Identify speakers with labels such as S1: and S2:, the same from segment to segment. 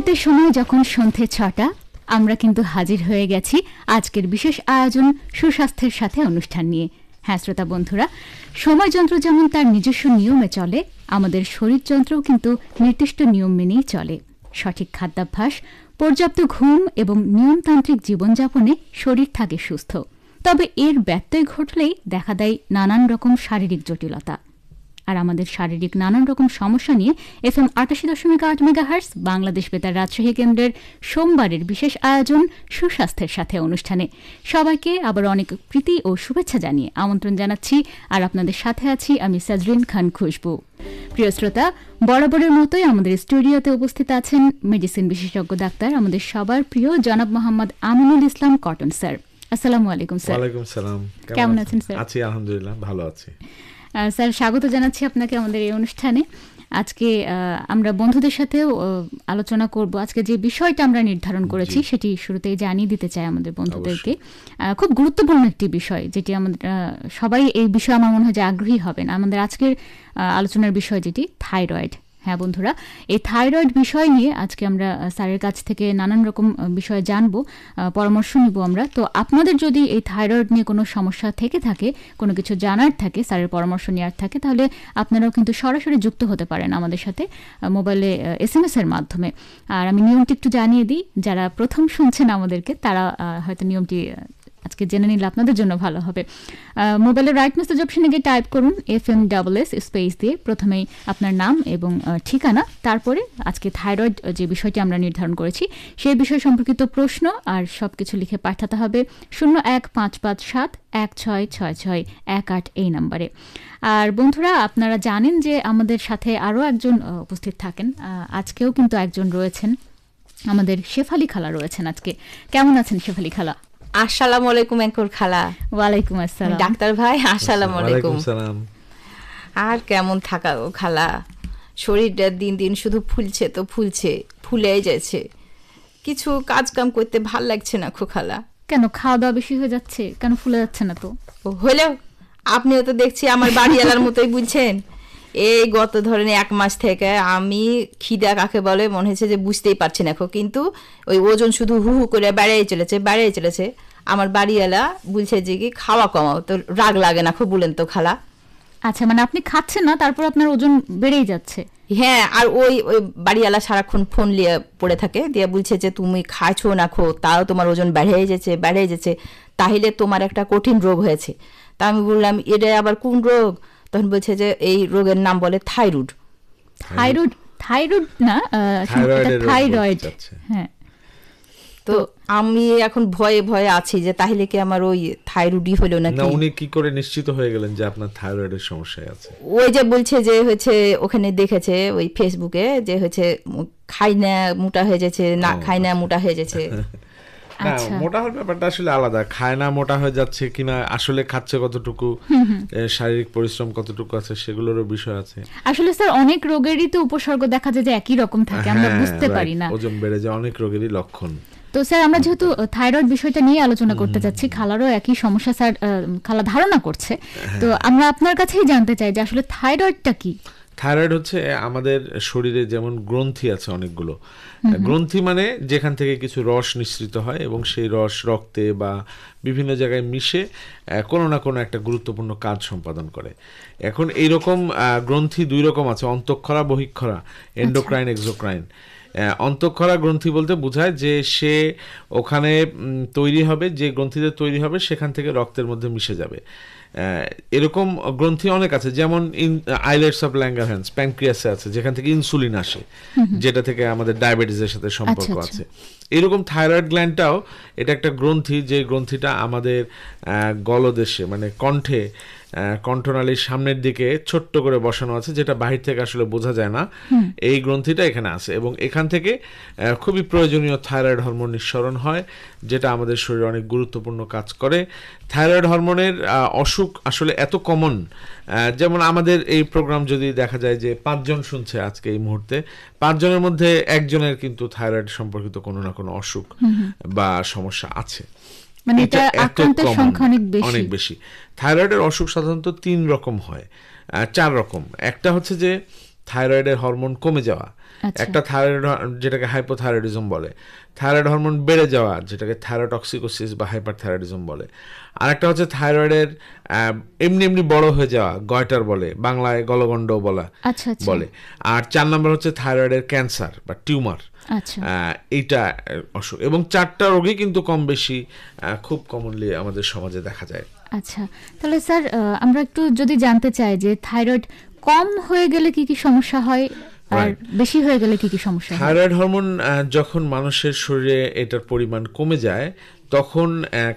S1: অমৃতের সময় যখন সন্ধে ছটা আমরা কিন্তু হাজির হয়ে গেছি আজকের বিশেষ আয়োজন সুস্বাস্থ্যের সাথে অনুষ্ঠান নিয়ে হ্যাঁ শ্রোতা বন্ধুরা সময়যন্ত্র যেমন তার নিজস্ব নিয়মে চলে আমাদের শরীরযন্ত্রও কিন্তু নির্দিষ্ট নিয়ম মেনেই চলে সঠিক খাদ্যাভ্যাস পর্যাপ্ত ঘুম এবং নিয়মতান্ত্রিক জীবনযাপনে শরীর থাকে সুস্থ তবে এর ব্যত্যয় ঘটলেই দেখা দেয় নানান রকম শারীরিক জটিলতা আর আমাদের শারীরিক নানান রকম সমস্যা নিয়ে এফ এম আটাশি দশমিক আট মেগাহার্স বাংলাদেশ বেতার রাজশাহী কেন্দ্রের সোমবারের বিশেষ আয়োজন সুস্বাস্থ্যের সাথে অনুষ্ঠানে সবাইকে আবার অনেক প্রীতি ও শুভেচ্ছা জানিয়ে আমন্ত্রণ জানাচ্ছি আর আপনাদের সাথে আছি আমি সাজরিন খান খুশবু প্রিয় শ্রোতা বরাবরের মতোই আমাদের স্টুডিওতে উপস্থিত আছেন মেডিসিন বিশেষজ্ঞ ডাক্তার আমাদের সবার প্রিয় জনাব মোহাম্মদ আমিনুল ইসলাম কটন স্যার আসসালামু আলাইকুম স্যার ওয়ালাইকুম
S2: সালাম কেমন আছেন স্যার আছি আলহামদুলিল্লাহ ভালো আছি
S1: স্যার স্বাগত জানাচ্ছি আপনাকে আমাদের এই অনুষ্ঠানে আজকে আমরা বন্ধুদের সাথেও আলোচনা করব আজকে যে বিষয়টা আমরা নির্ধারণ করেছি সেটি শুরুতেই জানিয়ে দিতে চাই আমাদের বন্ধুদেরকে খুব গুরুত্বপূর্ণ একটি বিষয় যেটি আমাদের সবাই এই বিষয়ে আমার মনে হয় যে আগ্রহী হবেন আমাদের আজকের আলোচনার বিষয় যেটি থাইরয়েড হ্যাঁ বন্ধুরা এই থাইরয়েড বিষয় নিয়ে আজকে আমরা স্যারের কাছ থেকে নানান রকম বিষয়ে জানব পরামর্শ নিব আমরা তো আপনাদের যদি এই থাইরয়েড নিয়ে কোনো সমস্যা থেকে থাকে কোনো কিছু জানার থাকে স্যারের পরামর্শ নেওয়ার থাকে তাহলে আপনারাও কিন্তু সরাসরি যুক্ত হতে পারেন আমাদের সাথে মোবাইলে এস এম এস এর মাধ্যমে আর আমি নিয়মটি একটু জানিয়ে দিই যারা প্রথম শুনছেন আমাদেরকে তারা হয়তো নিয়মটি আজকে জেনে নিলে আপনাদের জন্য ভালো হবে মোবাইলের রাইট মেসেজ অপশনে গিয়ে টাইপ করুন F M double S space দিয়ে প্রথমেই আপনার নাম এবং ঠিকানা তারপরে আজকে থাইরয়েড যে বিষয়টি আমরা নির্ধারণ করেছি সেই বিষয় সম্পর্কিত প্রশ্ন আর সব কিছু লিখে পাঠাতে হবে শূন্য এক পাঁচ পাঁচ সাত এক ছয় ছয় ছয় এক আট এই নাম্বারে আর বন্ধুরা আপনারা জানেন যে আমাদের সাথে আরও একজন উপস্থিত থাকেন আজকেও কিন্তু একজন রয়েছেন আমাদের শেফালি খালা রয়েছেন আজকে কেমন আছেন শেফালি খালা আলাইকুম খালা ওয়ালাইকুম আসসালাম ডাক্তার ভাই আলাইকুম
S3: আর কেমন থাকা ও খালা শরীরটা দিন দিন শুধু ফুলছে তো ফুলছে ফুলেই যাচ্ছে কিছু কাজ কাম করতে ভাল লাগছে না খালা
S1: কেন খাওয়া দাওয়া বেশি হয়ে যাচ্ছে কেন ফুলে যাচ্ছে না তো হলেও আপনিও তো দেখছি আমার বাড়িওয়ালার
S3: মতোই বুঝছেন এই গত ধরেন এক মাস থেকে আমি খিদা কাকে বলে মনে হয়েছে যে বুঝতেই পারছি না কিন্তু ওই ওজন শুধু হু হু করে বেড়েই চলেছে বেড়েই চলেছে আমার বাড়িওয়ালা বলছে যে কি খাওয়া কমাও তো রাগ লাগে না খুব বলেন তো খালা আচ্ছা
S1: মানে আপনি খাচ্ছেন না তারপর আপনার ওজন বেড়েই যাচ্ছে
S3: হ্যাঁ আর ওই ওই বাড়িওয়ালা সারাক্ষণ ফোন নিয়ে পড়ে থাকে দিয়ে বলছে যে তুমি খাচ্ছো না খো তাও তোমার ওজন বেড়েই যাচ্ছে বেড়েই যাচ্ছে তাহলে তোমার একটা কঠিন রোগ হয়েছে তা আমি বললাম এটা আবার কোন রোগ তখন বলছে যে এই রোগের নাম বলে থাইরয়েড থাইরয়েড থাইরয়েড না থাইরয়েড হ্যাঁ তো আমি এখন ভয়ে ভয়ে আছি যে তাহলে কি আমার ওই থাইরয়েডই হলো নাকি না উনি
S2: কি করে নিশ্চিত হয়ে গেলেন যে আপনার থাইরয়েডের সমস্যা আছে
S3: ওই যে বলছে যে হয়েছে ওখানে দেখেছে ওই ফেসবুকে যে হয়েছে খাই না মোটা হয়ে যাচ্ছে না খাই না আচ্ছা। মোটা হয়ে যাচ্ছে না হ্যাঁ, আচ্ছা। মোটা
S2: হওয়ার ব্যাপারটা আসলে আলাদা খায় না মোটা হয়ে যাচ্ছে কিনা আসলে খাচ্ছে কতটুকু শারীরিক পরিশ্রম কতটুকু আছে সেগুলোরও বিষয় আছে
S1: আসলে স্যার অনেক রোগেরই তো উপসর্গ দেখা যায় যে একই রকম থাকে আমরা হ্যাঁ, বুঝতে পারি না ওজন
S2: বেড়ে যায় অনেক রোগেরই লক্ষণ
S1: তো স্যার আমরা যেহেতু থাইরয়েড বিষয়টা নিয়ে আলোচনা করতে যাচ্ছি খালারও একই সমস্যা স্যার খালা ধারণা করছে হ্যাঁ। তো আমরা আপনার কাছেই জানতে চাই যে আসলে থাইরয়েডটা কি
S2: থাইরয়েড হচ্ছে আমাদের শরীরে যেমন গ্রন্থি আছে অনেকগুলো গ্রন্থি মানে যেখান থেকে কিছু রস নিঃসৃত হয় এবং সেই রস রক্তে বা বিভিন্ন জায়গায় মিশে কোনো না কোনো একটা গুরুত্বপূর্ণ কাজ সম্পাদন করে এখন এই রকম গ্রন্থি দুই রকম আছে অন্তঃক্ষরা বহিক্ষরা এন্ডোক্রাইন এক্সোক্রাইন অন্তঃক্ষরা গ্রন্থি বলতে বোঝায় যে সে ওখানে তৈরি হবে যে গ্রন্থিতে তৈরি হবে সেখান থেকে রক্তের মধ্যে মিশে যাবে এরকম গ্রন্থি অনেক আছে যেমন আইলেটস অফ ল্যাঙ্গার হ্যান্ডস প্যানক্রিয়াসে আছে যেখান থেকে ইনসুলিন আসে যেটা থেকে আমাদের ডায়াবেটিসের সাথে সম্পর্ক আচ্ছা, আছে আচ্ছা। এরকম থাইরয়েড গ্ল্যান্ডটাও এটা একটা গ্রন্থি যে গ্রন্থিটা আমাদের গলদেশে মানে কণ্ঠে কণ্ঠনালীর সামনের দিকে ছোট্ট করে বসানো আছে যেটা বাহির থেকে আসলে বোঝা যায় না এই গ্রন্থিটা এখানে আছে এবং এখান থেকে খুবই প্রয়োজনীয় থাইরয়েড হরমোন নিঃসরণ হয় যেটা আমাদের শরীরে অনেক গুরুত্বপূর্ণ কাজ করে থাইরয়েড হরমোনের অসুখ আসলে এত কমন যেমন আমাদের এই প্রোগ্রাম যদি দেখা যায় যে পাঁচজন শুনছে আজকে এই মুহূর্তে পাঁচজনের মধ্যে একজনের কিন্তু থাইরয়েড সম্পর্কিত কোনো না কোনো অসুখ বা সমস্যা আছে
S1: মানে এটা আক্রান্তের সংখ্যা অনেক বেশি অনেক
S2: বেশি থাইরয়েডের অসুখ সাধারণত তিন রকম হয় চার রকম একটা হচ্ছে যে থাইরয়েডের হরমোন কমে যাওয়া আচ্ছা। একটা থাইরয়েড যেটাকে হাইপোথাইরয়েডিজম বলে থাইরয়েড হরমোন বেড়ে যাওয়া যেটাকে থাইরোটক্সিকোসিস বা হাইপার থাইরয়েডিজম বলে আরেকটা হচ্ছে থাইরয়েডের এমনি এমনি বড় হয়ে যাওয়া গয়টার বলে বাংলায় গলগণ্ড বলা আচ্ছা, আচ্ছা। বলে আর চার নম্বর হচ্ছে থাইরয়েডের ক্যান্সার বা টিউমার এইটা অসুখ এবং চারটা রোগই কিন্তু কম বেশি খুব কমনলি আমাদের সমাজে দেখা যায়
S1: আচ্ছা তাহলে স্যার আমরা একটু যদি জানতে চাই যে থাইরয়েড কম হয়ে গেলে কি কি সমস্যা হয় বেশি হয়ে গেলে কি কি সমস্যা
S2: থাইরয়েড হরমোন যখন মানুষের শরীরে এটার পরিমাণ কমে যায় তখন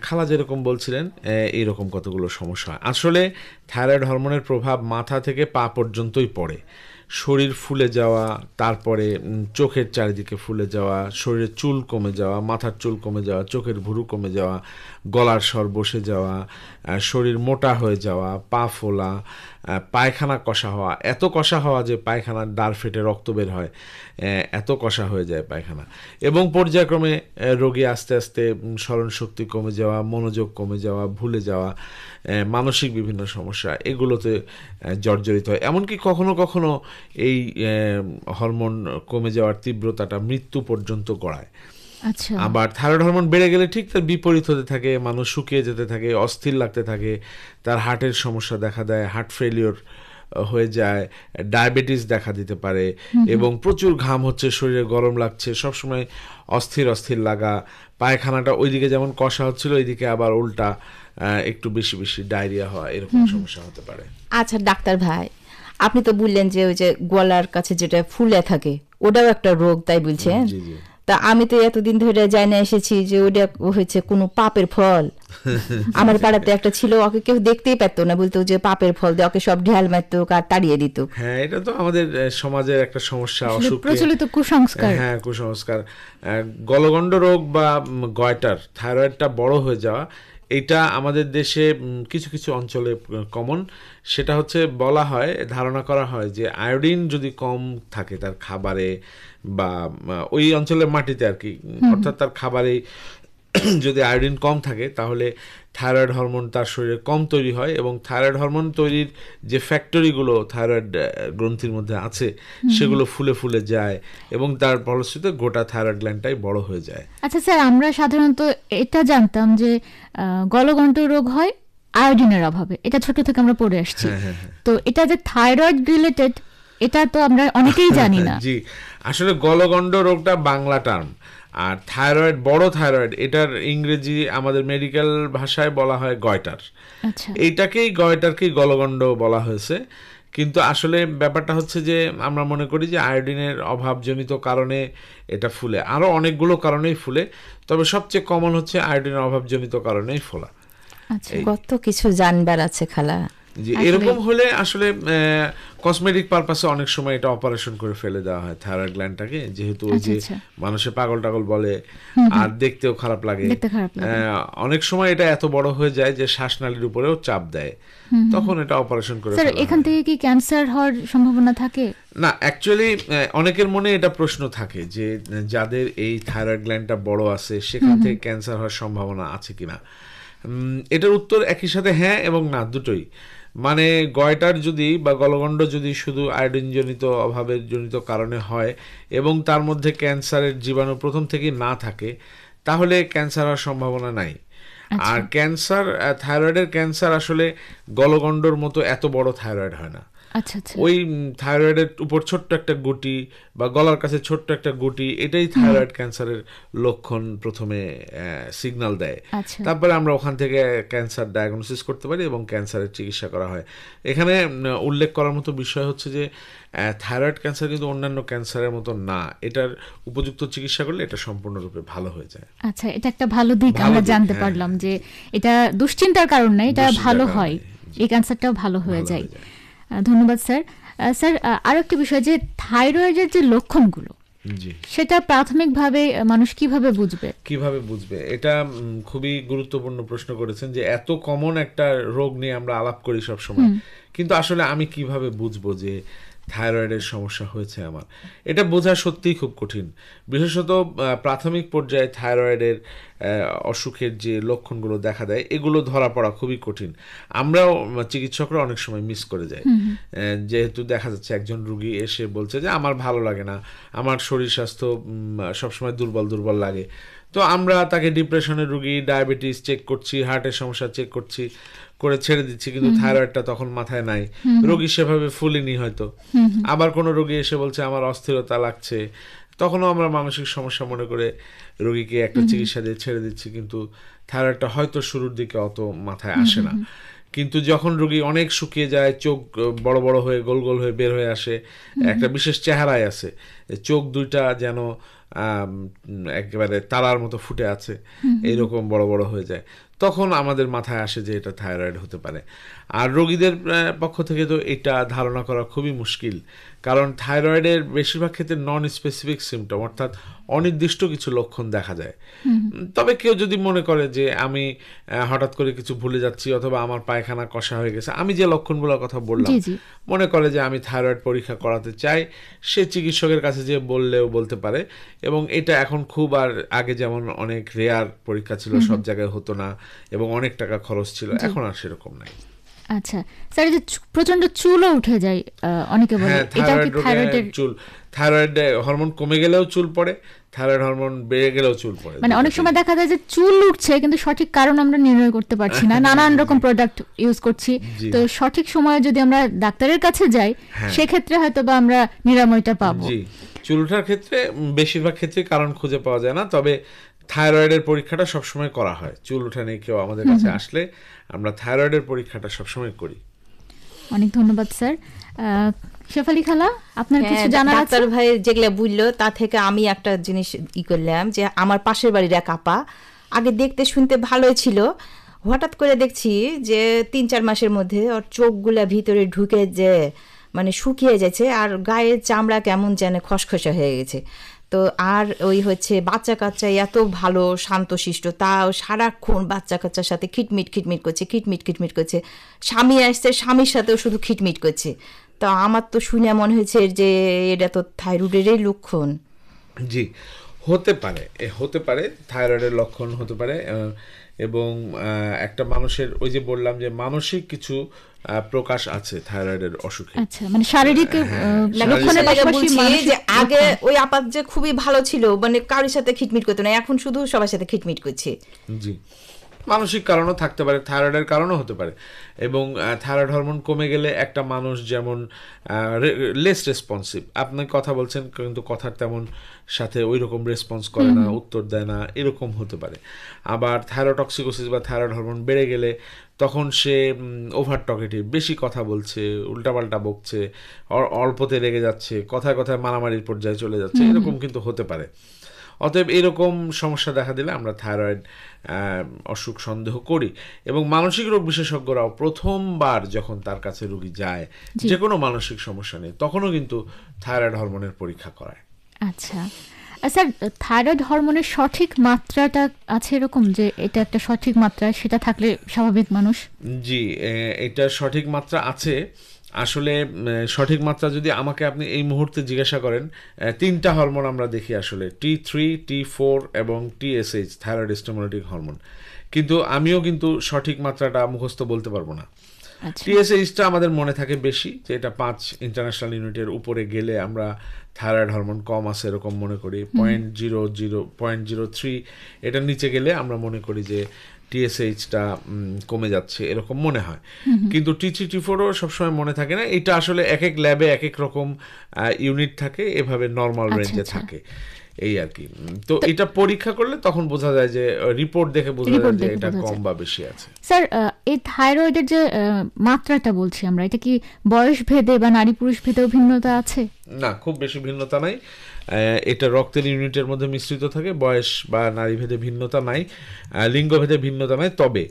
S2: খালা যেরকম বলছিলেন এইরকম কতগুলো সমস্যা আসলে থাইরয়েড হরমোনের প্রভাব মাথা থেকে পা পর্যন্তই পড়ে শরীর ফুলে যাওয়া তারপরে চোখের চারিদিকে ফুলে যাওয়া শরীরে চুল কমে যাওয়া মাথার চুল কমে যাওয়া চোখের ভুরু কমে যাওয়া গলার স্বর বসে যাওয়া শরীর মোটা হয়ে যাওয়া পা ফোলা পায়খানা কষা হওয়া এত কষা হওয়া যে পায়খানার দাঁড় ফেটে রক্ত বের হয় এত কষা হয়ে যায় পায়খানা এবং পর্যায়ক্রমে রোগী আস্তে আস্তে স্মরণ শক্তি কমে যাওয়া মনোযোগ কমে যাওয়া ভুলে যাওয়া মানসিক বিভিন্ন সমস্যা এগুলোতে জর্জরিত হয় এমনকি কখনো কখনো এই হরমোন কমে যাওয়ার তীব্রতাটা মৃত্যু পর্যন্ত গড়ায় আচ্ছা। আবার থাইরয়েড হরমোন বেড়ে গেলে ঠিক তার বিপরীত হতে থাকে মানুষ শুকিয়ে যেতে থাকে অস্থির লাগতে থাকে তার হার্টের সমস্যা দেখা দেয় হার্ট ফেলিওর হয়ে যায় ডায়াবেটিস দেখা দিতে পারে এবং প্রচুর ঘাম হচ্ছে শরীরে গরম লাগছে সবসময় অস্থির অস্থির লাগা পায়খানাটা ওইদিকে যেমন কষা হচ্ছিল ওইদিকে আবার উল্টা একটু বেশি বেশি ডায়রিয়া হয় এরকম
S3: সমস্যা হতে পারে আচ্ছা ডাক্তার ভাই আপনি তো বললেন যে ওই যে গলার কাছে যেটা ফুলে থাকে ওটাও একটা রোগ তাই বলছেন জি জি তা আমি তো এতদিন ধরে জানে এসেছি যে ওটা হয়েছে কোনো পাপের ফল
S2: আমার পাড়াতে
S3: একটা ছিল ওকে কেউ দেখতেই পেত না বলতো যে পাপের ফল দিয়ে ওকে সব ঢেল মারতো আর তাড়িয়ে দিত
S2: হ্যাঁ এটা তো আমাদের সমাজের একটা সমস্যা অসুখ প্রচলিত
S3: কুসংস্কার হ্যাঁ
S2: কুসংস্কার গলগণ্ড রোগ বা গয়টার থাইরয়েডটা বড় হয়ে যাওয়া এটা আমাদের দেশে কিছু কিছু অঞ্চলে কমন সেটা হচ্ছে বলা হয় ধারণা করা হয় যে আয়োডিন যদি কম থাকে তার খাবারে বা ওই অঞ্চলের মাটিতে আর কি অর্থাৎ তার খাবারে যদি আয়োডিন কম থাকে তাহলে থাইরয়েড হরমোন তার শরীরে কম তৈরি হয় এবং থাইরয়েড হরমোন তৈরির যে ফ্যাক্টরিগুলো থাইরয়েড গ্রন্থির মধ্যে আছে সেগুলো ফুলে ফুলে যায় এবং তার ফলশ্রুতিতে গোটা থাইরয়েড গ্ল্যান্ডটাই বড় হয়ে যায়
S1: আচ্ছা স্যার আমরা সাধারণত এটা জানতাম যে গলগণ্ড রোগ হয় আয়োডিনের অভাবে এটা ছোট থেকে আমরা পড়ে আসছি হ্যাঁ, হ্যাঁ, হ্যাঁ। তো এটা যে থাইরয়েড রিলেটেড এটা তো আমরা অনেকেই জানি না
S2: জি আসলে গলগণ্ড রোগটা বাংলা টার্ম আর থাইরয়েড বড় থাইরয়েড এটার ইংরেজি আমাদের মেডিকেল ভাষায় বলা হয় গয়টার এইটাকেই গয়টারকেই গলগণ্ড বলা হয়েছে কিন্তু আসলে ব্যাপারটা হচ্ছে যে আমরা মনে করি যে আয়োডিনের অভাবজনিত কারণে এটা ফুলে আরও অনেকগুলো কারণেই ফুলে তবে সবচেয়ে কমন হচ্ছে আয়োডিনের অভাবজনিত কারণেই ফোলা
S3: আচ্ছা, কত কিছু জানবার আছে খালা
S2: এরকম হলে আসলে কসমেটিক পারপাসে অনেক সময় এটা অপারেশন করে ফেলে দেওয়া হয় থাইরয়েড গ্ল্যান্ডটাকে যেহেতু ওই আচ্ছা, যে আচ্ছা। মানুষে পাগল টাগল বলে আর দেখতেও খারাপ লাগে অনেক সময় এটা এত বড় হয়ে যায় যে শ্বাসনালীর উপরেও চাপ দেয় তখন এটা অপারেশন করে স্যার এখান
S1: থেকে কি ক্যান্সার হওয়ার সম্ভাবনা থাকে
S2: না অ্যাকচুয়ালি অনেকের মনে এটা প্রশ্ন থাকে যে যাদের এই থাইরয়েড গ্ল্যান্ডটা বড় আছে সেখান থেকে ক্যান্সার হওয়ার সম্ভাবনা আছে কিনা এটার উত্তর একই সাথে হ্যাঁ এবং না দুটোই মানে গয়টার যদি বা গলগণ্ড যদি শুধু আয়োডিনজনিত অভাবের জনিত কারণে হয় এবং তার মধ্যে ক্যান্সারের জীবাণু প্রথম থেকেই না থাকে তাহলে ক্যান্সার হওয়ার সম্ভাবনা নাই আচ্ছা। আর ক্যান্সার থাইরয়েডের ক্যান্সার আসলে গলগণ্ডর মতো এত বড় থাইরয়েড হয় না আচ্ছা, আচ্ছা। ওই থাইরয়েডের উপর ছোট্ট একটা গুটি বা গলার কাছে ছোট্ট একটা গুটি এটাই থাইরয়েড ক্যান্সারের লক্ষণ প্রথমে সিগনাল দেয় আচ্ছা। তারপরে আমরা ওখান থেকে ক্যান্সার ডায়াগনোসিস করতে পারি এবং ক্যান্সারের চিকিৎসা করা হয় এখানে উল্লেখ করার মতো বিষয় হচ্ছে যে থাইরয়েড ক্যান্সার কিন্তু অন্যান্য ক্যান্সারের মতো না এটার উপযুক্ত চিকিৎসা করলে এটা সম্পূর্ণরূপে ভালো হয়ে যায়
S1: আচ্ছা এটা একটা ভালো দিক আমরা জানতে হ্যাঁ। পারলাম যে এটা দুশ্চিন্তার কারণ না এটা ভালো হয় এই ক্যান্সারটাও ভালো হয়ে যায় ধন্যবাদ স্যার স্যার আর একটি বিষয় যে থাইরয়েডের যে লক্ষণগুলো সেটা প্রাথমিকভাবে মানুষ কিভাবে বুঝবে
S2: কিভাবে বুঝবে এটা খুবই গুরুত্বপূর্ণ প্রশ্ন করেছেন যে এত কমন একটা রোগ নিয়ে আমরা আলাপ করি সব সময় কিন্তু আসলে আমি কিভাবে বুঝবো যে থাইরয়েডের সমস্যা হয়েছে আমার এটা বোঝা সত্যিই খুব কঠিন বিশেষত প্রাথমিক পর্যায়ে থাইরয়েডের অসুখের যে লক্ষণগুলো দেখা দেয় এগুলো ধরা পড়া খুবই কঠিন আমরাও চিকিৎসকরা অনেক সময় মিস করে যাই যেহেতু দেখা যাচ্ছে একজন রুগী এসে বলছে যে আমার ভালো লাগে না আমার শরীর স্বাস্থ্য সবসময় দুর্বল দুর্বল লাগে তো আমরা তাকে ডিপ্রেশনের রুগী ডায়াবেটিস চেক করছি হার্টের সমস্যা চেক করছি করে ছেড়ে দিচ্ছি কিন্তু থাইরয়েডটা তখন মাথায় নাই রোগী সেভাবে ফুলিনি হয়তো আবার কোনো রোগী এসে বলছে আমার অস্থিরতা লাগছে তখনও আমরা মানসিক সমস্যা মনে করে রোগীকে একটা চিকিৎসা দিয়ে ছেড়ে দিচ্ছি কিন্তু থাইরয়েডটা হয়তো শুরুর দিকে অত মাথায় আসে না কিন্তু যখন রোগী অনেক শুকিয়ে যায় চোখ বড় বড় হয়ে গোল গোল হয়ে বের হয়ে আসে একটা বিশেষ চেহারায় আছে চোখ দুইটা যেন একেবারে তারার মতো ফুটে আছে এইরকম বড় বড় হয়ে যায় তখন আমাদের মাথায় আসে যে এটা থাইরয়েড হতে পারে আর রোগীদের পক্ষ থেকে তো এটা ধারণা করা খুবই মুশকিল কারণ থাইরয়েডের বেশিরভাগ ক্ষেত্রে নন স্পেসিফিক সিমটম অর্থাৎ অনির্দিষ্ট কিছু লক্ষণ দেখা যায় তবে কেউ যদি মনে করে যে আমি হঠাৎ করে কিছু ভুলে যাচ্ছি অথবা আমার পায়খানা কষা হয়ে গেছে আমি যে লক্ষণগুলোর কথা বললাম মনে করে যে আমি থাইরয়েড পরীক্ষা করাতে চাই সে চিকিৎসকের কাছে যে বললেও বলতে পারে এবং এটা এখন খুব আর আগে যেমন অনেক রেয়ার পরীক্ষা ছিল সব জায়গায় হতো না এবং অনেক টাকা খরচ ছিল এখন আর সেরকম নাই
S1: আচ্ছা স্যার যে প্রচন্ড চুলও উঠে যায় অনেকে বলে হ্যাঁ, এটা কি থাইরয়েডের
S2: চুল থাইরয়েড হরমোন কমে গেলেও চুল পড়ে থাইরয়েড হরমোন বেড়ে গেলেও চুল পড়ে মানে অনেক সময়
S1: দেখা যায় যে চুল উঠছে কিন্তু সঠিক কারণ আমরা নির্ণয় করতে পারছি না নানান রকম প্রোডাক্ট ইউজ করছি তো সঠিক সময়ে যদি আমরা ডাক্তারের কাছে যাই হ্যাঁ। সেক্ষেত্রে হয়তো বা আমরা নিরাময়টা পাবো
S2: চুল ওঠার ক্ষেত্রে বেশিরভাগ ক্ষেত্রে কারণ খুঁজে পাওয়া যায় না তবে থাইরয়েডের পরীক্ষাটা সবসময় করা হয় চুল ওঠা কেউ আমাদের কাছে আসলে আমরা থাইরয়েডের পরীক্ষাটা সবসময় করি
S1: অনেক ধন্যবাদ স্যার শেফালি খালা আপনার হ্যাঁ, কিছু জানার আছে ডাক্তার ভাই বললো তা থেকে আমি
S3: একটা জিনিস ই করলাম যে আমার পাশের বাড়ির এক আপা আগে দেখতে শুনতে ভালোই ছিল হঠাৎ করে দেখছি যে তিন চার মাসের মধ্যে ওর চোখগুলা ভিতরে ঢুকে যে মানে শুকিয়ে যাচ্ছে আর গায়ের চামড়া কেমন যেন খসখসে হয়ে গেছে তো আর ওই হচ্ছে বাচ্চা কাচ্চা এত ভালো শান্তশিষ্ট তাও সারাক্ষণ বাচ্চা কাচ্চার সাথে খিটমিট খিটমিট করছে খিটমিট খিটমিট করছে স্বামী আসছে স্বামীর সাথেও শুধু খিটমিট করছে তো আমার তো শুনে মনে হয়েছে যে এটা তো থাইরয়েডেরই লক্ষণ
S2: জি হতে পারে হতে পারে থাইরয়েডের লক্ষণ হতে পারে এবং একটা মানুষের ওই যে বললাম যে মানসিক কিছু প্রকাশ আছে থাইরয়েডের অসুখে
S3: আচ্ছা মানে শারীরিক হ্যাঁ, হ্যাঁ, মানে লক্ষণের পাশাপাশি যে আগে ওই আপাত যে খুবই ভালো ছিল মানে কারোর সাথে খিটমিট করতে না এখন শুধু সবার সাথে খিটমিট করছে
S2: জি মানসিক কারণও থাকতে পারে থাইরয়েডের কারণও হতে পারে এবং থাইরয়েড হরমোন কমে গেলে একটা মানুষ যেমন লেস রেসপন্সিভ আপনি কথা বলছেন কিন্তু কথার তেমন সাথে ওই রকম রেসপন্স করে না উত্তর দেয় না এরকম হতে পারে আবার থাইরোটক্সিকোসিস বা থাইরয়েড হরমোন বেড়ে গেলে তখন সে ওভার টকেটিভ বেশি কথা বলছে উল্টাপাল্টা বকছে অল্পতে রেগে যাচ্ছে কথায় কথায় মারামারির পর্যায়ে চলে যাচ্ছে এরকম কিন্তু হতে পারে অতএব এরকম সমস্যা দেখা দিলে আমরা থাইরয়েড অসুখ সন্দেহ করি এবং মানসিক রোগ বিশেষজ্ঞরাও প্রথমবার যখন তার কাছে রুগী যায় যে কোনো মানসিক সমস্যা নেই তখনও কিন্তু থাইরয়েড হরমোনের পরীক্ষা করায়
S1: আচ্ছা স্যার থাইরয়েড হরমোনের সঠিক মাত্রাটা আছে এরকম যে এটা একটা সঠিক মাত্রা সেটা থাকলে স্বাভাবিক মানুষ
S2: জি এটা সঠিক মাত্রা আছে আসলে সঠিক মাত্রা যদি আমাকে আপনি এই মুহূর্তে জিজ্ঞাসা করেন তিনটা হরমোন আমরা দেখি আসলে টি থ্রি টি ফোর এবং টিএসএইচ থাইরয়েড স্টোমোলিটিক হরমোন কিন্তু আমিও কিন্তু সঠিক মাত্রাটা মুখস্থ বলতে পারবো না টিএসএইচটা আচ্ছা। আমাদের মনে থাকে বেশি যে এটা পাঁচ ইন্টারন্যাশনাল ইউনিটের উপরে গেলে আমরা থাইরয়েড হরমোন কম আছে এরকম মনে করি point zero zero point zero three এটার নিচে গেলে আমরা মনে করি যে টিএসএইচটা কমে যাচ্ছে এরকম মনে হয় কিন্তু টি থ্রি টি ফোরও সবসময় মনে থাকে না এটা আসলে এক এক ল্যাবে এক এক রকম ইউনিট থাকে এভাবে নর্মাল আচ্ছা, রেঞ্জে আচ্ছা। থাকে এই আর কি তো এটা পরীক্ষা করলে তখন বোঝা যায় যে রিপোর্ট দেখে বোঝা যায় যে এটা কম বা বেশি আছে
S1: স্যার এই থাইরয়েডের যে মাত্রাটা বলছি আমরা এটা কি বয়স ভেদে বা নারী পুরুষ ভেদেও ভিন্নতা আছে
S2: না খুব বেশি ভিন্নতা নাই এটা রক্তের ইউনিটের মধ্যে মিশ্রিত থাকে বয়স বা নারী ভেদে ভিন্নতা নাই লিঙ্গ ভেদে ভিন্নতা নাই তবে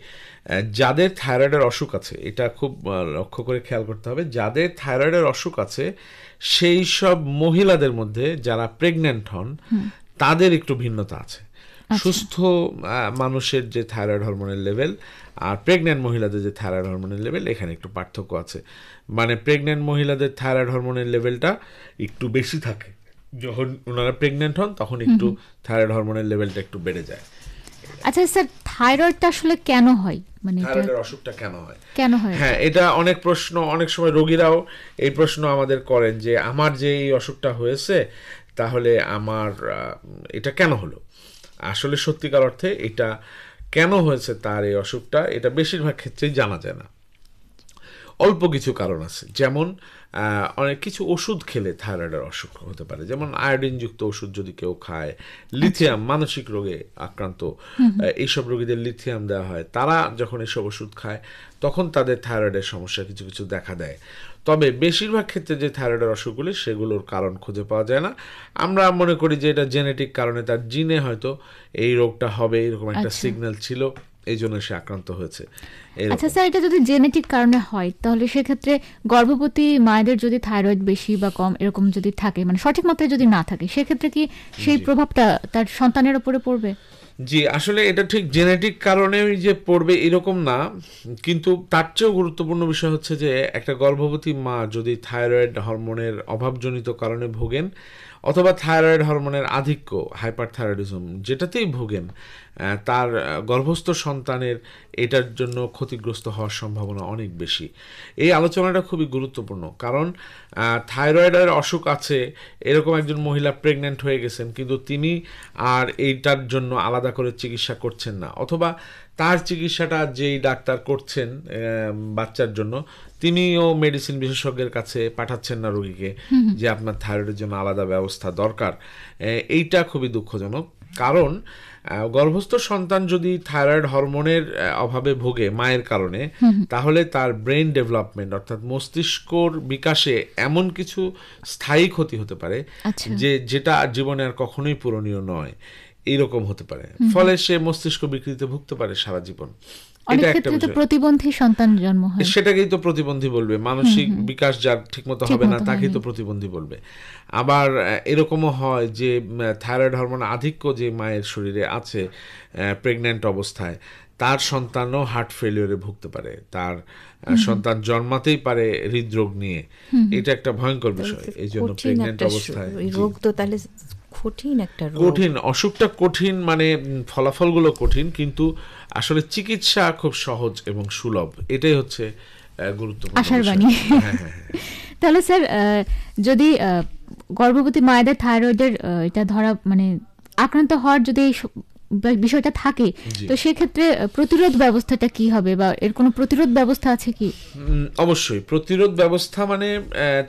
S2: যাদের থাইরয়েডের অসুখ আছে এটা খুব লক্ষ্য করে খেয়াল করতে হবে যাদের থাইরয়েডের অসুখ আছে সেই সব মহিলাদের মধ্যে যারা প্রেগনেন্ট হন তাদের একটু ভিন্নতা আছে আচ্ছা। সুস্থ মানুষের যে থাইরয়েড হরমোনের লেভেল আর প্রেগনেন্ট মহিলাদের যে থাইরয়েড হরমোনের লেভেল এখানে একটু পার্থক্য আছে মানে প্রেগনেন্ট মহিলাদের থাইরয়েড হরমোনের লেভেলটা একটু বেশি থাকে যখন ওনারা প্রেগনেন্ট হন তখন একটু থাইরয়েড হরমোনের লেভেলটা একটু বেড়ে যায়
S1: আচ্ছা স্যার থাইরয়েডটা আসলে কেন হয় মানে অসুখটা কেন হয় কেন হয় হ্যাঁ
S2: এটা অনেক প্রশ্ন অনেক সময় রোগীরাও এই প্রশ্ন আমাদের করেন যে আমার যে এই অসুখটা হয়েছে তাহলে আমার এটা কেন হলো আসলে সত্যিকার অর্থে এটা কেন হয়েছে তার এই অসুখটা এটা বেশিরভাগ ক্ষেত্রেই জানা যায় না অল্প কিছু কারণ আছে যেমন অনেক কিছু ওষুধ খেলে থাইরয়েডের অসুখ হতে পারে যেমন আয়োডিনযুক্ত ওষুধ যদি কেউ খায় আচ্ছা। লিথিয়াম মানসিক রোগে আক্রান্ত এইসব রোগীদের লিথিয়াম দেওয়া হয় তারা যখন এসব ওষুধ খায় তখন তাদের থাইরয়েডের সমস্যা কিছু কিছু দেখা দেয় তবে বেশিরভাগ ক্ষেত্রে যে থাইরয়েডের অসুখগুলি সেগুলোর কারণ খুঁজে পাওয়া যায় না আমরা মনে করি যে এটা জেনেটিক কারণে তার জিনে হয়তো এই রোগটা হবে এরকম একটা আচ্ছা। সিগন্যাল ছিল এই জন্য সে আক্রান্ত হয়েছে আচ্ছা
S1: স্যার এটা যদি জেনেটিক কারণে হয় তাহলে সেক্ষেত্রে গর্ভবতী মায়েদের যদি থাইরয়েড বেশি বা কম এরকম যদি থাকে মানে সঠিক মাত্রায় যদি না থাকে সেক্ষেত্রে কি সেই প্রভাবটা তার সন্তানের ওপরে পড়বে
S2: জি আসলে এটা ঠিক জেনেটিক কারণে যে পড়বে এরকম না কিন্তু তার চেয়েও গুরুত্বপূর্ণ বিষয় হচ্ছে যে একটা গর্ভবতী মা যদি থাইরয়েড হরমোনের অভাবজনিত কারণে ভোগেন অথবা থাইরয়েড হরমোনের আধিক্য হাইপারথাইরয়েডিজম যেটাতেই ভোগেন তার গর্ভস্থ সন্তানের এটার জন্য ক্ষতিগ্রস্ত হওয়ার সম্ভাবনা অনেক বেশি এই আলোচনাটা খুবই গুরুত্বপূর্ণ কারণ থাইরয়েডের অসুখ আছে এরকম একজন মহিলা প্রেগন্যান্ট হয়ে গেছেন কিন্তু তিনি আর এইটার জন্য আলাদা করে চিকিৎসা করছেন না অথবা তার চিকিৎসাটা যেই ডাক্তার করছেন বাচ্চার জন্য তিনিও মেডিসিন বিশেষজ্ঞের কাছে পাঠাচ্ছেন না রোগীকে যে আপনার থাইরয়েডের জন্য আলাদা ব্যবস্থা দরকার এইটা খুবই দুঃখজনক কারণ গর্ভস্থ সন্তান যদি থাইরয়েড হরমোনের অভাবে ভোগে মায়ের কারণে তাহলে তার ব্রেন ডেভেলপমেন্ট অর্থাৎ মস্তিষ্কর বিকাশে এমন কিছু স্থায়ী ক্ষতি হতে পারে আচ্ছা। যে যেটা জীবনে আর কখনোই পূরণীয় নয় এইরকম হতে পারে ফলে সে মস্তিষ্ক বিকৃতিতে ভুগতে পারে সারা জীবন অনেক ক্ষেত্রে তো
S1: প্রতিবন্ধী সন্তান জন্ম হয়
S2: সেটাকেই তো প্রতিবন্ধী বলবে মানসিক বিকাশ যার ঠিকমতো হবে না তাকেই তো প্রতিবন্ধী বলবে আবার এরকমও হয় যে থাইরয়েড হরমোন আধিক্য যে মায়ের শরীরে আছে প্রেগন্যান্ট অবস্থায় তার সন্তানও হার্ট ফেলিওরে ভুগতে পারে তার সন্তান জন্মাতেই পারে হৃদরোগ নিয়ে এটা একটা ভয়ঙ্কর বিষয় এই জন্য প্রেগন্যান্ট অবস্থায় রোগ
S3: তো তাহলে কঠিন একটা কঠিন
S2: অসুখটা কঠিন মানে ফলাফলগুলো কঠিন কিন্তু আসলে চিকিৎসা খুব সহজ এবং সুলভ এটাই হচ্ছে গুরুত্বপূর্ণ আশার বাণী হ্যাঁ, হ্যাঁ, হ্যাঁ।
S1: তাহলে স্যার যদি গর্ভবতী মায়েদের থাইরয়েডের এটা ধরা মানে আক্রান্ত হওয়ার যদি বিষয়টা থাকে তো সেক্ষেত্রে প্রতিরোধ ব্যবস্থাটা কি হবে বা এর কোনো প্রতিরোধ ব্যবস্থা আছে কি
S2: অবশ্যই প্রতিরোধ ব্যবস্থা মানে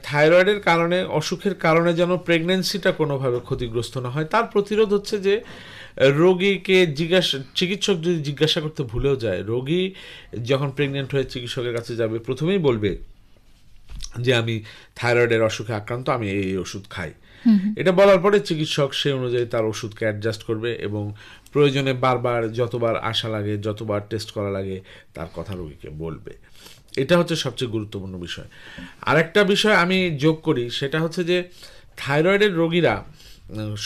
S2: থাইরয়েডের কারণে অসুখের কারণে যেন প্রেগনেন্সিটা কোনোভাবে ক্ষতিগ্রস্ত না হয় তার প্রতিরোধ হচ্ছে যে রোগীকে জিজ্ঞাসা চিকিৎসক যদি জিজ্ঞাসা করতে ভুলেও যায় রোগী যখন প্রেগনেন্ট হয়ে চিকিৎসকের কাছে যাবে প্রথমেই বলবে যে আমি থাইরয়েডের অসুখে আক্রান্ত আমি এই ওষুধ খাই এটা বলার পরে চিকিৎসক সেই অনুযায়ী তার ওষুধকে অ্যাডজাস্ট করবে এবং প্রয়োজনে বারবার যতবার আসা লাগে যতবার টেস্ট করা লাগে তার কথা রোগীকে বলবে এটা হচ্ছে সবচেয়ে গুরুত্বপূর্ণ বিষয় আরেকটা বিষয় আমি যোগ করি সেটা হচ্ছে যে থাইরয়েডের রোগীরা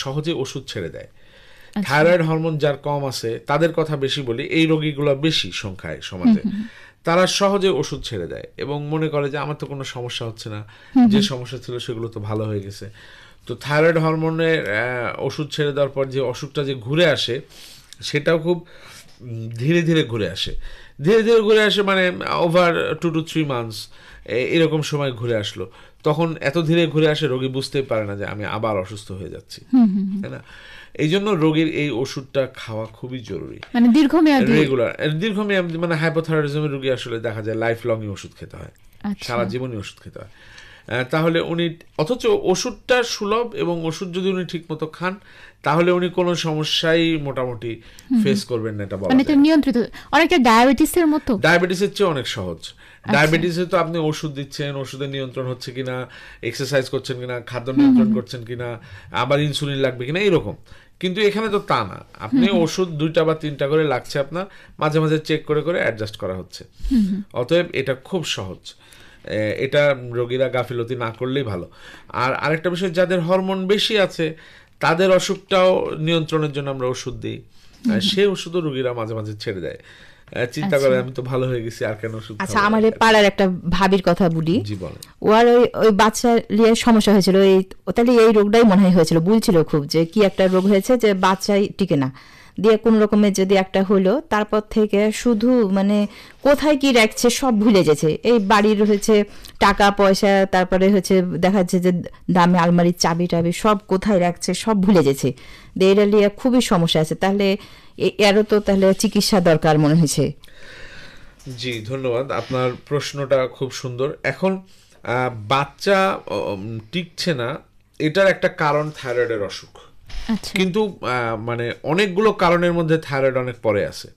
S2: সহজে ওষুধ ছেড়ে দেয়
S1: আচ্ছা। থাইরয়েড
S2: হরমোন যার কম আছে তাদের কথা বেশি বলি এই রোগীগুলো বেশি সংখ্যায় সমাজে তারা সহজে ওষুধ ছেড়ে দেয় এবং মনে করে যে আমার তো কোনো সমস্যা হচ্ছে না যে সমস্যা ছিল সেগুলো তো ভালো হয়ে গেছে তো থাইরয়েড হরমোনের ওষুধ ছেড়ে দেওয়ার পর যে অসুখটা যে ঘুরে আসে সেটাও খুব ধীরে ধীরে ঘুরে আসে ধীরে ধীরে ঘুরে আসে মানে over two two three months এরকম সময় ঘুরে আসলো তখন এত ধীরে ঘুরে আসে রোগী বুঝতেই পারে না যে আমি আবার অসুস্থ হয়ে যাচ্ছি তাই না এই জন্য রোগীর এই ওষুধটা খাওয়া খুবই জরুরি
S1: মানে দীর্ঘমেয়াদী রেগুলার
S2: দীর্ঘমেয়াদী মানে হাইপোথাইরয়েডিজমের রোগী আসলে দেখা যায় লাইফ লং ওষুধ খেতে হয় আচ্ছা। সারা জীবনই ওষুধ খেতে হয় তাহলে উনি অথচ ওষুধটা সুলভ এবং ওষুধ যদি উনি ঠিকমতো খান তাহলে উনি কোনো সমস্যাই মোটামুটি ফেস করবেন না এটা মানে
S1: নিয়ন্ত্রিত অনেকটা ডায়াবেটিসের মতো
S2: ডায়াবেটিসের চেয়ে অনেক সহজ ডায়াবেটিসে আচ্ছা। তো আপনি ওষুধ দিচ্ছেন ওষুধের নিয়ন্ত্রণ হচ্ছে কিনা এক্সারসাইজ করছেন কিনা খাদ্য নিয়ন্ত্রণ করছেন কিনা আবার ইনসুলিন লাগবে কিনা এরকম কিন্তু এখানে তো তা না আপনি ওষুধ দুইটা বা তিনটা করে লাগছে আপনার মাঝে মাঝে চেক করে করে অ্যাডজাস্ট করা হচ্ছে অতএব এটা খুব সহজ এটা রোগীরা গাফিলতি না করলেই ভালো আর আরেকটা বিষয় যাদের হরমোন বেশি আছে তাদের অসুখটাও নিয়ন্ত্রণের জন্য আমরা ওষুধ দিই সে ওষুধও রোগীরা মাঝে মাঝে ছেড়ে দেয় চিন্তা আচ্ছা। করে আমি তো ভালো হয়ে গেছি আর কেন ওষুধ আচ্ছা
S3: আমাদের পাড়ার একটা ভাবির কথা বলি আর ওই ওই বাচ্চা নিয়ে সমস্যা হয়েছিল এই তাহলে এই রোগটাই মনে হয় হয়েছিল বলছিল খুব যে কি একটা রোগ হয়েছে যে বাচ্চাই টিকে না দিয়ে কোনো রকমের যদি একটা হলো তারপর থেকে শুধু মানে কোথায় কি রাখছে সব ভুলে গেছে এই বাড়ির হয়েছে টাকা পয়সা তারপরে হচ্ছে দেখা যাচ্ছে যে দামে আলমারির চাবি টাবি সব কোথায় রাখছে সব ভুলে গেছে দিয়ে এটা নিয়ে খুবই সমস্যা আছে তাহলে এরও তো তাহলে চিকিৎসা দরকার মনে হয়েছে
S2: জি ধন্যবাদ আপনার প্রশ্নটা খুব সুন্দর এখন বাচ্চা টিকছে না এটার একটা কারণ থাইরয়েডের অসুখ আচ্ছা। কিন্তু মানে অনেকগুলো কারণের মধ্যে থাইরয়েড অনেক পরে আছে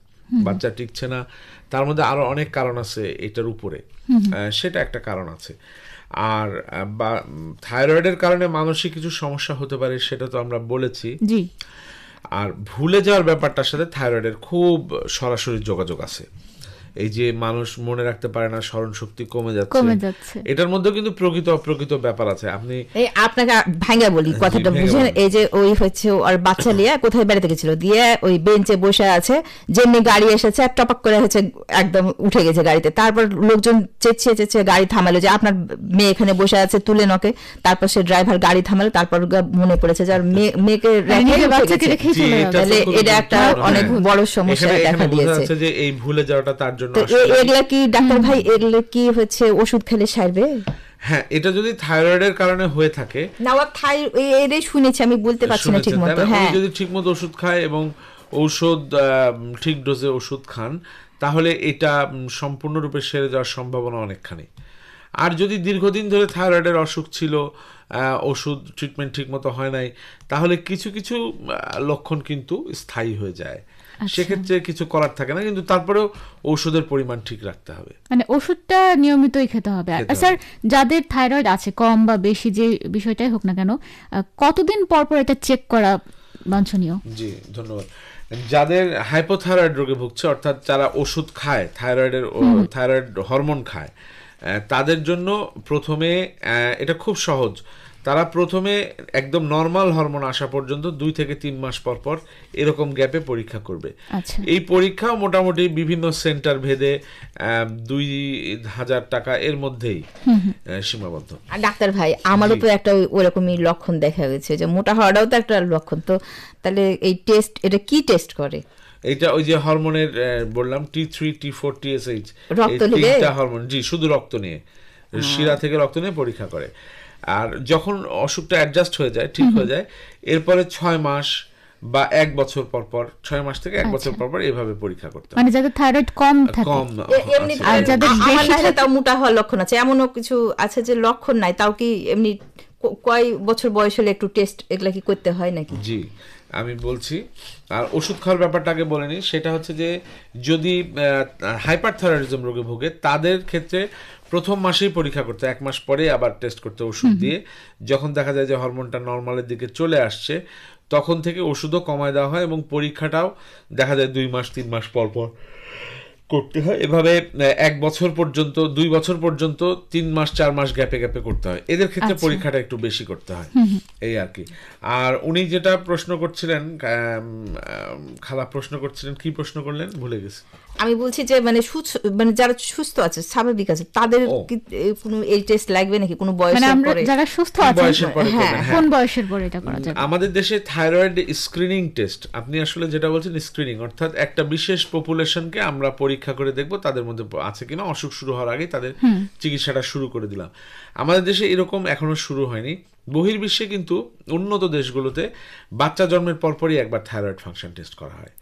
S2: বাচ্চা টিকছে না তার মধ্যে আরো অনেক কারণ আছে এটার উপরে সেটা একটা কারণ আছে আর থাইরয়েডের কারণে মানসিক কিছু সমস্যা হতে পারে সেটা তো আমরা বলেছি আর ভুলে যাওয়ার ব্যাপারটার সাথে থাইরয়েডের খুব সরাসরি যোগাযোগ আছে এই যে মানুষ মনে রাখতে পারে না স্মরণ শক্তি কমে যাচ্ছে এটার মধ্যে কিন্তু প্রকৃত অপ্রকৃত ব্যাপার আছে আপনি
S3: এই আপনাকে ভাঙা বলি কথাটা বুঝেন এই যে ওই হচ্ছে আর বাচ্চা লিয়া কোথায় বেড়াতে গেছিল দিয়ে ওই বেঞ্চে বসে আছে যেমনি গাড়ি এসেছে আর টপাক করে হচ্ছে একদম উঠে গেছে গাড়িতে তারপর লোকজন চেঁচিয়ে চেঁচিয়ে গাড়ি থামালো যে আপনার মেয়ে এখানে বসে আছে তুলে নকে তারপর সে ড্রাইভার গাড়ি থামালো তারপর মনে পড়েছে যে আর মেয়েকে রেখে এটা একটা অনেক বড় সমস্যা দেখা দিয়েছে
S2: যে এই ভুলে যাওয়াটা তার জন্য এগুলা কি
S3: ডাক্তার ভাই এগুলো কি হচ্ছে ওষুধ খেলে সারবে
S2: হ্যাঁ এটা যদি থাইরয়েডের কারণে হয়ে থাকে
S3: না শুনেছি আমি বলতে পারছি না ঠিকমতো হ্যাঁ
S2: যদি ঠিকমতো ওষুধ খায় এবং ঔষধ ঠিক ডোজে ওষুধ খান তাহলে এটা সম্পূর্ণরূপে সেরে যাওয়ার সম্ভাবনা অনেকখানি আর যদি দীর্ঘদিন ধরে থাইরয়েডের অসুখ ছিল ওষুধ ট্রিটমেন্ট ঠিকমতো হয় নাই তাহলে কিছু কিছু লক্ষণ কিন্তু স্থায়ী হয়ে যায় আচ্ছা। সেক্ষেত্রে কিছু করার থাকে না কিন্তু তারপরেও ওষুধের পরিমাণ ঠিক রাখতে হবে
S1: মানে ওষুধটা নিয়মিতই খেতে হবে আর স্যার যাদের থাইরয়েড আছে কম বা বেশি যে বিষয়টাই হোক না কেন কতদিন পর পর এটা চেক করা বাঞ্ছনীয়
S2: জি ধন্যবাদ যাদের হাইপোথাইরয়েড রোগে ভুগছে অর্থাৎ যারা ওষুধ খায় থাইরয়েডের থাইরয়েড হরমোন খায় তাদের জন্য প্রথমে এটা খুব সহজ তারা প্রথমে একদম নর্মাল হরমোন আসা পর্যন্ত দুই থেকে তিন মাস পর পর এরকম গ্যাপে পরীক্ষা করবে আচ্ছা। এই পরীক্ষাও মোটামুটি বিভিন্ন সেন্টার ভেদে দুই হাজার টাকা এর মধ্যেই সীমাবদ্ধ
S3: ডাক্তার ভাই আমারও তো একটা ওরকমই লক্ষণ দেখা গেছে যে মোটা হওয়াটাও তো একটা লক্ষণ তো তাহলে এই টেস্ট এটা কি টেস্ট করে
S2: এটা ওই যে হরমোনের বললাম T three T four T S H তিনটা হরমোন জি শুধু রক্ত নিয়ে হ্যাঁ। শিরা থেকে রক্ত নিয়ে পরীক্ষা করে আর যখন অসুখটা অ্যাডজাস্ট হয়ে যায় ঠিক হয়ে যায় এরপরে ছয় মাস বা এক বছর পর পর ছয় মাস থেকে এক আচ্ছা। বছর পর পর এভাবে পরীক্ষা করতে
S1: মানে যাদের থাইরয়েড কম
S3: থাকে কম আচ্ছা। আর যাদের বেশি তাও মোটা হওয়ার লক্ষণ আছে এমনও কিছু আছে যে লক্ষণ নাই তাও কি এমনি কয় বছর বয়স হলে একটু টেস্ট এগুলা কি করতে হয় নাকি
S2: জি আমি বলছি আর ওষুধ খাওয়ার ব্যাপারটা আগে বলে নিই সেটা হচ্ছে যে যদি হাইপারথাইরয়েডিজম রোগে ভোগে তাদের ক্ষেত্রে প্রথম মাসেই পরীক্ষা করতে এক মাস পরে আবার টেস্ট করতে ওষুধ দিয়ে যখন দেখা যায় যে হরমোনটা নর্মালের দিকে চলে আসছে তখন থেকে ওষুধও কমায় দেওয়া হয় এবং পরীক্ষাটাও দেখা যায় দুই মাস তিন মাস পর পর করতে হয় এভাবে এক বছর পর্যন্ত দুই বছর পর্যন্ত তিন মাস চার মাস গ্যাপে গ্যাপে করতে হয় এদের ক্ষেত্রে আচ্ছা। পরীক্ষাটা একটু বেশি করতে হয় এই আর কি আর উনি যেটা প্রশ্ন করছিলেন খালা প্রশ্ন করছিলেন কি প্রশ্ন করলেন ভুলে গেছি
S3: আমি বলছি যে মানে মানে যারা সুস্থ আছে স্বাভাবিক আছে তাদের কি কোনো এই টেস্ট লাগবে নাকি কোনো বয়সের মানে পরে যারা সুস্থ
S1: আছে হ্যাঁ। হ্যাঁ। কোন বয়সের পরে এটা করা যাবে
S2: আমাদের দেশে থাইরয়েড স্ক্রিনিং টেস্ট আপনি আসলে যেটা বলছেন স্ক্রিনিং অর্থাৎ একটা বিশেষ পপুলেশনকে আমরা পরীক্ষা করে দেখব তাদের মধ্যে আছে কিনা অসুখ শুরু হওয়ার আগে তাদের চিকিৎসাটা শুরু করে দিলাম আমাদের দেশে এরকম এখনো শুরু হয়নি বহির্বিশ্বে কিন্তু উন্নত দেশগুলোতে বাচ্চা জন্মের পরপরই একবার থাইরয়েড ফাংশন টেস্ট করা হয়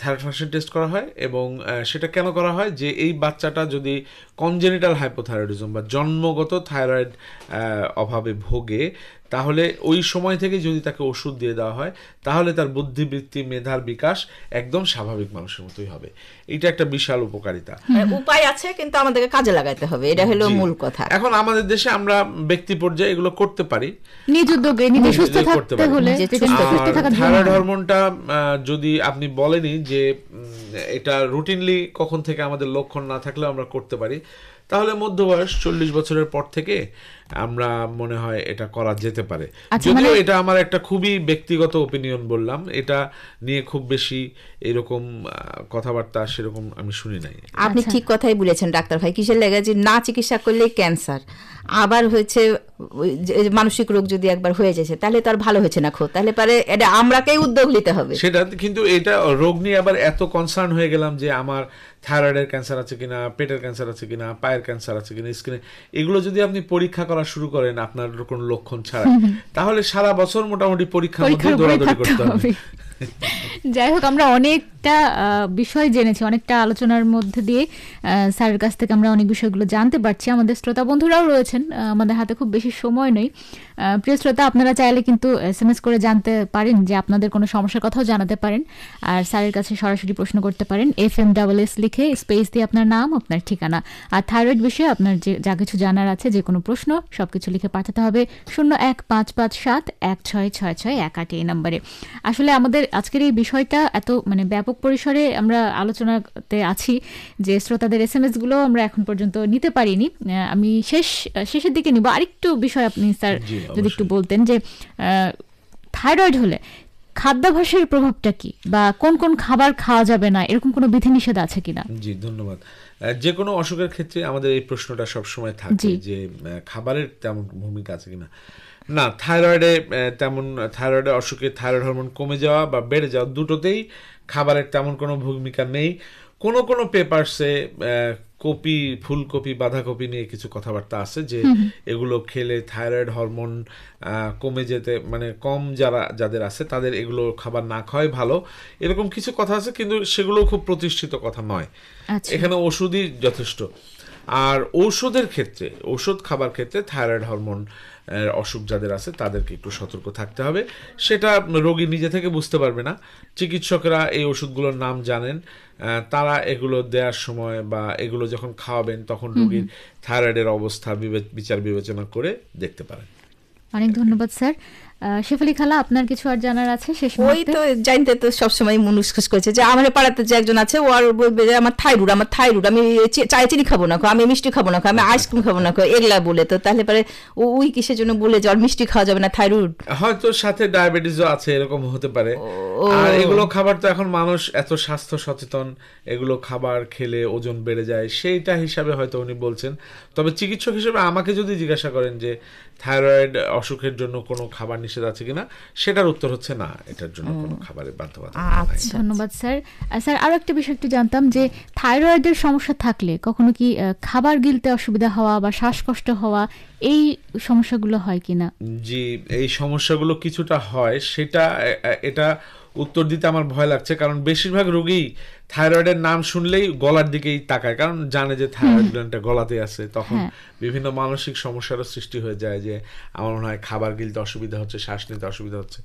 S2: থাইরয়েড ফাংশন টেস্ট করা হয় এবং সেটা কেন করা হয় যে এই বাচ্চাটা যদি কনজেনিটাল হাইপোথাইরয়েডিজম বা জন্মগত থাইরয়েড অভাবে ভোগে তাহলে ওই সময় থেকে যদি তাকে ওষুধ দিয়ে দেওয়া হয় তাহলে তার বুদ্ধিবৃত্তি মেধার বিকাশ একদম স্বাভাবিক মানুষের মতোই হবে এটা একটা বিশাল উপকারিতা
S3: হ্যাঁ, উপায় আছে কিন্তু আমাদেরকে কাজে লাগাইতে হবে এটা হলো মূল কথা
S2: এখন আমাদের দেশে আমরা ব্যক্তি পর্যায়ে এগুলো করতে পারি
S1: নিজ উদ্যোগে নিজে সুস্থ থাকতে হলে থাইরয়েড হরমোনটা
S2: যদি আপনি বলেনই যে এটা রুটিনলি কখন থেকে আমাদের লক্ষণ না থাকলেও আমরা করতে পারি তাহলে মধ্যবয়স চল্লিশ বছরের পর থেকে আমরা মনে হয় এটা করা যেতে পারে আচ্ছা, যদিও মানে- এটা আমার একটা খুবই ব্যক্তিগত ওপিনিয়ন বললাম এটা নিয়ে খুব বেশি এরকম কথাবার্তা সেরকম আমি শুনি
S3: নাই আপনি আচ্ছা। ঠিক কথাই বলেছেন ডাক্তার ভাই কিসের লেগে যে না চিকিৎসা করলে ক্যান্সার আবার হয়েছে মানসিক রোগ যদি একবার হয়ে যাচ্ছে তাহলে তো আর ভালো হয়েছে না খো তাহলে পারে এটা আমরাকেই উদ্যোগ নিতে হবে
S2: সেটা কিন্তু এটা রোগ নিয়ে আবার এত কনসার্ন হয়ে গেলাম যে আমার থাইরয়েডের ক্যান্সার আছে কিনা পেটের ক্যান্সার আছে কিনা পায়ের ক্যান্সার আছে কিনা স্কিনে এগুলো যদি আপনি পরীক্ষা করা শুরু করেন আপনার কোন লক্ষণ ছাড়া তাহলে সারা বছর মোটামুটি পরীক্ষার মধ্যে দৌড়াদৌড়ি করতে হবে
S1: যাই হোক আমরা অনেকটা বিষয় জেনেছি অনেকটা আলোচনার মধ্যে দিয়ে স্যারের কাছ থেকে আমরা অনেক বিষয়গুলো জানতে পারছি আমাদের শ্রোতা বন্ধুরাও রয়েছেন আমাদের হাতে খুব বেশি সময় নেই প্রিয় শ্রোতা আপনারা চাইলে কিন্তু এস এম এস করে জানতে পারেন যে আপনাদের কোনো সমস্যার কথাও জানাতে পারেন আর স্যারের কাছে সরাসরি প্রশ্ন করতে পারেন এফ এম ডাবল এস লিখে স্পেস দিয়ে আপনার নাম আপনার ঠিকানা আর থাইরয়েড বিষয়ে আপনার যে যা কিছু জানার আছে যে কোনো প্রশ্ন সব কিছু লিখে পাঠাতে হবে শূন্য এক পাঁচ পাঁচ সাত এক ছয় ছয় ছয় এক আট এই নম্বরে আসলে আমাদের আজকের এই বিষয়টা এত মানে ব্যাপক পরিসরে আমরা আলোচনাতে আছি যে শ্রোতাদের এস এম গুলো আমরা এখন পর্যন্ত নিতে পারিনি আমি শেষ শেষের দিকে নিব আরেকটু বিষয় আপনি স্যার যদি একটু বলতেন যে থাইরয়েড হলে খাদ্যাভাসের প্রভাবটা কি বা কোন কোন খাবার খাওয়া যাবে না এরকম কোনো বিধিনিষেধ আছে কিনা জি
S2: ধন্যবাদ যে কোনো অসুখের ক্ষেত্রে আমাদের এই প্রশ্নটা সবসময় থাকে যে খাবারের তেমন ভূমিকা আছে কিনা না থাইরয়েডে তেমন থাইরয়েডে অসুখে থাইরয়েড হরমোন কমে যাওয়া বা বেড়ে যাওয়া দুটোতেই খাবারের তেমন কোনো ভূমিকা নেই কোনো কোনো পেপারসে কপি ফুলকপি বাঁধাকপি নিয়ে কিছু কথাবার্তা আছে যে এগুলো খেলে থাইরয়েড হরমোন কমে যেতে মানে কম যারা যাদের আছে তাদের এগুলো খাবার না খাওয়াই ভালো এরকম কিছু কথা আছে কিন্তু সেগুলো খুব প্রতিষ্ঠিত কথা নয় আচ্ছা। এখানে ওষুধই যথেষ্ট আর ঔষধের ক্ষেত্রে ওষুধ খাবার ক্ষেত্রে থাইরয়েড হরমোন অসুখ যাদের আছে তাদেরকে একটু সতর্ক থাকতে হবে সেটা রোগী নিজে থেকে বুঝতে পারবে না চিকিৎসকরা এই ওষুধগুলোর নাম জানেন তারা এগুলো দেওয়ার সময় বা এগুলো যখন খাওয়াবেন তখন রোগীর থাইরয়েডের অবস্থা বিচার বিবেচনা করে
S3: দেখতে পারেন
S1: অনেক ধন্যবাদ স্যার শেফালি খালা আপনার কিছু আর জানার আছে শেষ ওই তো জানতে তো সবসময় মনুষ খুশ করেছে যে আমার
S3: পাড়াতে যে একজন আছে ও আর বলবে যে আমার থাইরুড আমার থাইরুড আমি চায় চিনি খাবো না আমি মিষ্টি খাবো না আমি আচ্ছা, আইসক্রিম আচ্ছা। খাবো না এগুলা বলে তো তাহলে পরে ওই কিসের জন্য বলে যে আর মিষ্টি খাওয়া যাবে না থাইরুড
S2: হয়তো সাথে ডায়াবেটিসও আছে এরকম হতে পারে আর এগুলো খাবার তো এখন মানুষ এত স্বাস্থ্য সচেতন এগুলো খাবার খেলে ওজন বেড়ে যায় সেইটা হিসাবে হয়তো উনি বলছেন তবে চিকিৎসক হিসেবে আমাকে যদি জিজ্ঞাসা করেন যে থাইরয়েড অসুখের জন্য কোনো খাবার নিষেধ আছে কিনা সেটার উত্তর হচ্ছে না এটার জন্য কোনো খাবারে বাধ্যবাধকতা
S1: আচ্ছা ধন্যবাদ স্যার স্যার আরো একটা বিষয় একটু জানতাম যে থাইরয়েডের সমস্যা থাকলে কখনো কি খাবার গিলতে অসুবিধা হওয়া বা শ্বাসকষ্ট হওয়া এই সমস্যাগুলো হয় কিনা
S2: জি এই সমস্যাগুলো কিছুটা হয় সেটা এটা উত্তর দিতে আমার ভয় লাগছে কারণ বেশিরভাগ রোগী থাইরয়েডের নাম শুনলেই গলার দিকেই তাকায় কারণ জানে যে থাইরয়েড গ্ল্যান্ডটা গলাতে আছে তখন হ্যাঁ। বিভিন্ন মানসিক সমস্যারও সৃষ্টি হয়ে যায় যে আমার মনে হয় খাবার গিলতে অসুবিধা হচ্ছে শ্বাস নিতে অসুবিধা হচ্ছে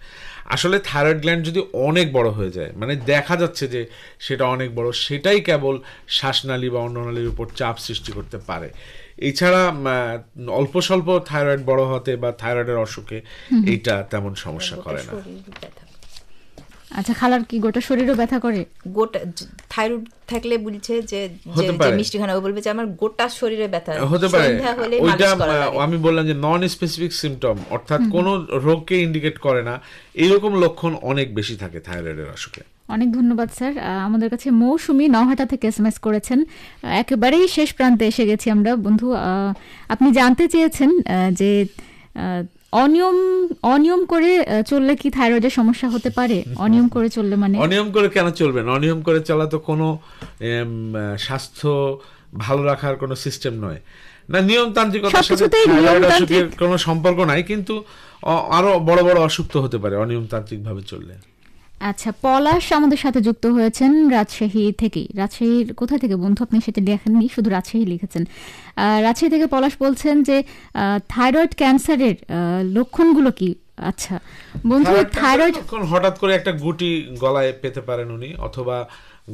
S2: আসলে থাইরয়েড গ্ল্যান্ড যদি অনেক বড় হয়ে যায় মানে দেখা যাচ্ছে যে সেটা অনেক বড় সেটাই কেবল শ্বাসনালী বা অন্যনালীর উপর চাপ সৃষ্টি করতে পারে এছাড়া অল্প স্বল্প থাইরয়েড বড় হতে বা থাইরয়েডের অসুখে এইটা তেমন সমস্যা করে না
S1: আচ্ছা খালার কি গোটা শরীরও ব্যথা করে গোটা থাইরয়েড থাকলে বলছে যে
S3: যে মিষ্টি খানা বলবে যে আমার গোটা শরীরে ব্যথা হতে পারে ওইটা
S2: আমি বললাম যে নন স্পেসিফিক সিমটম অর্থাৎ কোন রোগকে ইন্ডিকেট করে না এরকম লক্ষণ অনেক বেশি থাকে থাইরয়েডের অসুখে
S1: অনেক ধন্যবাদ স্যার আমাদের কাছে মৌসুমি নহাটা থেকে এসএমএস করেছেন একেবারেই শেষ প্রান্তে এসে গেছি আমরা বন্ধু আপনি জানতে চেয়েছেন যে অনিয়ম অনিয়ম করে চললে কি থাইরয়েডের সমস্যা হতে পারে অনিয়ম করে চললে মানে অনিয়ম
S2: করে কেন চলবে না অনিয়ম করে চলা তো কোনো স্বাস্থ্য ভালো রাখার কোনো সিস্টেম নয় না নিয়মতান্ত্রিকতার সাথে কোনো সম্পর্ক নাই কিন্তু আরো বড় বড় অসুস্থ হতে পারে ভাবে চললে
S1: আচ্ছা পলাশ আমাদের সাথে যুক্ত হয়েছেন রাজশাহী থেকে রাজশাহীর কোথা থেকে বন্ধু আপনি সেটা লেখেননি শুধু রাজশাহী লিখেছেন রাজশাহী থেকে পলাশ বলছেন যে থাইরয়েড ক্যান্সারের লক্ষণগুলো কি আচ্ছা বন্ধু থাইরয়েড
S2: হঠাৎ করে একটা গুটি গলায় পেতে পারেন উনি অথবা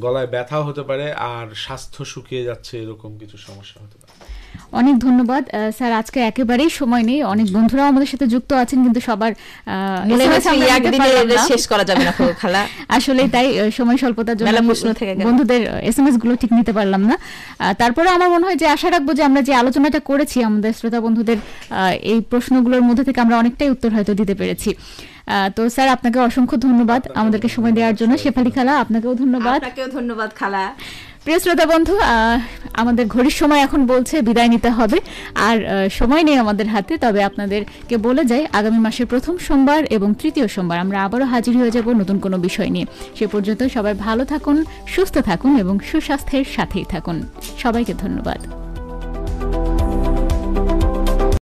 S2: গলায় ব্যথা হতে পারে আর স্বাস্থ্য শুকিয়ে যাচ্ছে এরকম কিছু সমস্যা হতে পারে
S1: অনেক ধন্যবাদ স্যার আজকে একেবারেই সময় নেই অনেক বন্ধুরাও আমাদের সাথে যুক্ত আছেন কিন্তু সবার শেষ করা যাবে না আসলে তাই সময় স্বল্পতার জন্য প্রশ্ন থেকে বন্ধুদের এস গুলো ঠিক নিতে পারলাম না তারপরে আমার মনে হয় যে আশা রাখবো যে আমরা যে আলোচনাটা করেছি আমাদের শ্রোতা বন্ধুদের এই প্রশ্নগুলোর মধ্যে থেকে আমরা অনেকটাই উত্তর হয়তো দিতে পেরেছি তো স্যার আপনাকে অসংখ্য ধন্যবাদ আমাদেরকে সময় দেওয়ার জন্য শেফালি খালা আপনাকেও ধন্যবাদ আপনাকেও ধন্যবাদ খালা প্রিয় শ্রোতা বন্ধু আমাদের ঘড়ির সময় এখন বলছে বিদায় নিতে হবে আর সময় নেই আমাদের হাতে তবে আপনাদেরকে বলে যাই আগামী মাসের প্রথম সোমবার এবং তৃতীয় সোমবার আমরা আবারও হাজির হয়ে যাব নতুন কোনো বিষয় নিয়ে সে পর্যন্ত সবাই ভালো থাকুন সুস্থ থাকুন এবং সুস্বাস্থ্যের সাথেই থাকুন সবাইকে ধন্যবাদ